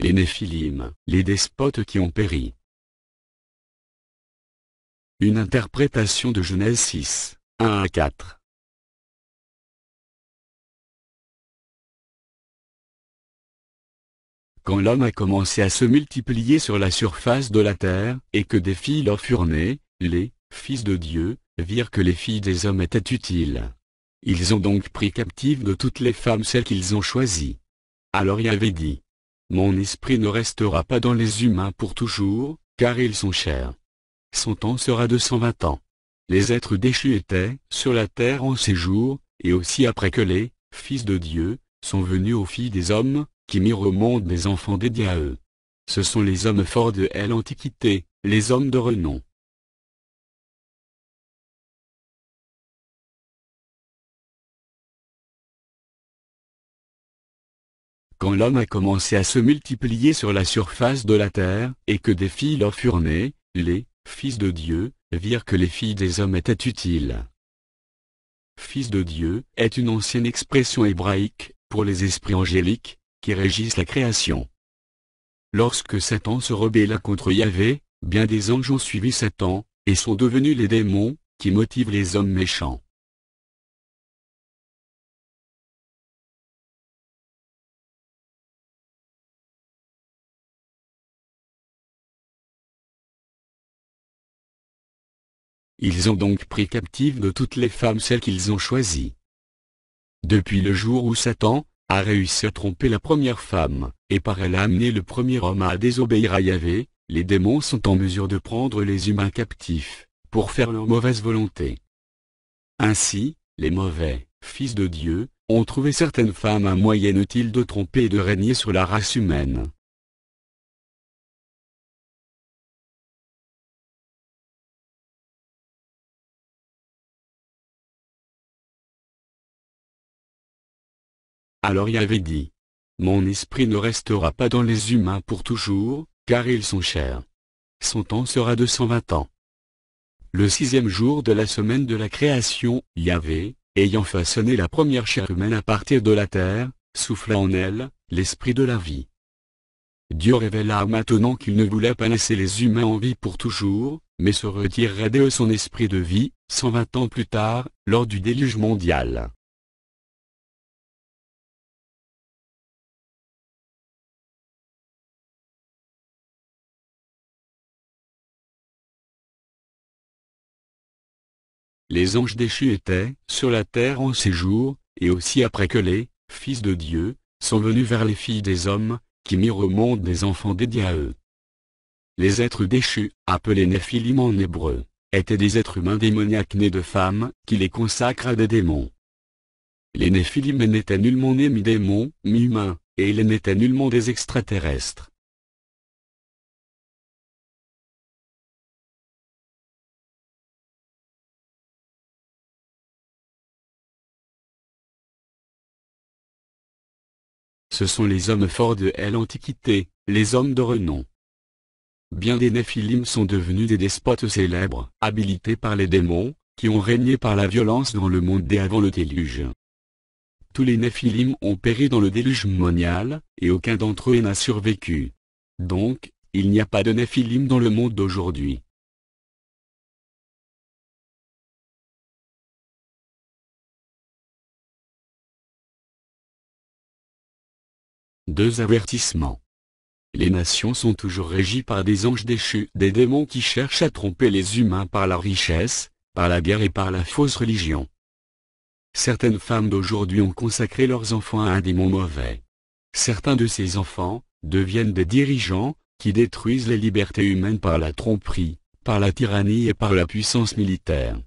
les Néphilim, les despotes qui ont péri. Une interprétation de Genèse 6, 1 à 4. Quand l'homme a commencé à se multiplier sur la surface de la terre, et que des filles leur furent nées, les fils de Dieu virent que les filles des hommes étaient utiles. Ils ont donc pris captive de toutes les femmes celles qu'ils ont choisies. Alors il avait dit, mon esprit ne restera pas dans les humains pour toujours, car ils sont chers. Son temps sera de 120 ans. Les êtres déchus étaient sur la terre en séjour, et aussi après que les fils de Dieu sont venus aux filles des hommes, qui mirent au monde des enfants dédiés à eux. Ce sont les hommes forts de l'Antiquité, les hommes de renom. l'homme a commencé à se multiplier sur la surface de la terre, et que des filles leur furent nées, les « fils de Dieu » virent que les filles des hommes étaient utiles. « Fils de Dieu » est une ancienne expression hébraïque, pour les esprits angéliques, qui régissent la création. Lorsque Satan se rebella contre Yahvé, bien des anges ont suivi Satan, et sont devenus les démons, qui motivent les hommes méchants. Ils ont donc pris captives de toutes les femmes celles qu'ils ont choisies. Depuis le jour où Satan, a réussi à tromper la première femme, et par elle a amené le premier homme à désobéir à Yahvé, les démons sont en mesure de prendre les humains captifs, pour faire leur mauvaise volonté. Ainsi, les mauvais, fils de Dieu, ont trouvé certaines femmes un moyen utile de tromper et de régner sur la race humaine. Alors Yahvé dit, Mon esprit ne restera pas dans les humains pour toujours, car ils sont chers. Son temps sera de 120 ans. Le sixième jour de la semaine de la création, Yahvé, ayant façonné la première chair humaine à partir de la terre, souffla en elle, l'esprit de la vie. Dieu révéla maintenant qu'il ne voulait pas laisser les humains en vie pour toujours, mais se retirerait d'eux son esprit de vie, 120 ans plus tard, lors du déluge mondial. Les anges déchus étaient, sur la terre en séjour, et aussi après que les, fils de Dieu, sont venus vers les filles des hommes, qui mirent au monde des enfants dédiés à eux. Les êtres déchus, appelés Néphilim en hébreu, étaient des êtres humains démoniaques nés de femmes, qui les consacrent à des démons. Les Néphilim n'étaient nullement nés mi-démons, mi-humains, et ils n'étaient nullement des extraterrestres. Ce sont les hommes forts de l'Antiquité, les hommes de renom. Bien des Néphilim sont devenus des despotes célèbres, habilités par les démons, qui ont régné par la violence dans le monde dès avant le déluge. Tous les Néphilim ont péri dans le déluge monial, et aucun d'entre eux n'a survécu. Donc, il n'y a pas de Néphilim dans le monde d'aujourd'hui. Deux avertissements. Les nations sont toujours régies par des anges déchus, des démons qui cherchent à tromper les humains par la richesse, par la guerre et par la fausse religion. Certaines femmes d'aujourd'hui ont consacré leurs enfants à un démon mauvais. Certains de ces enfants, deviennent des dirigeants, qui détruisent les libertés humaines par la tromperie, par la tyrannie et par la puissance militaire.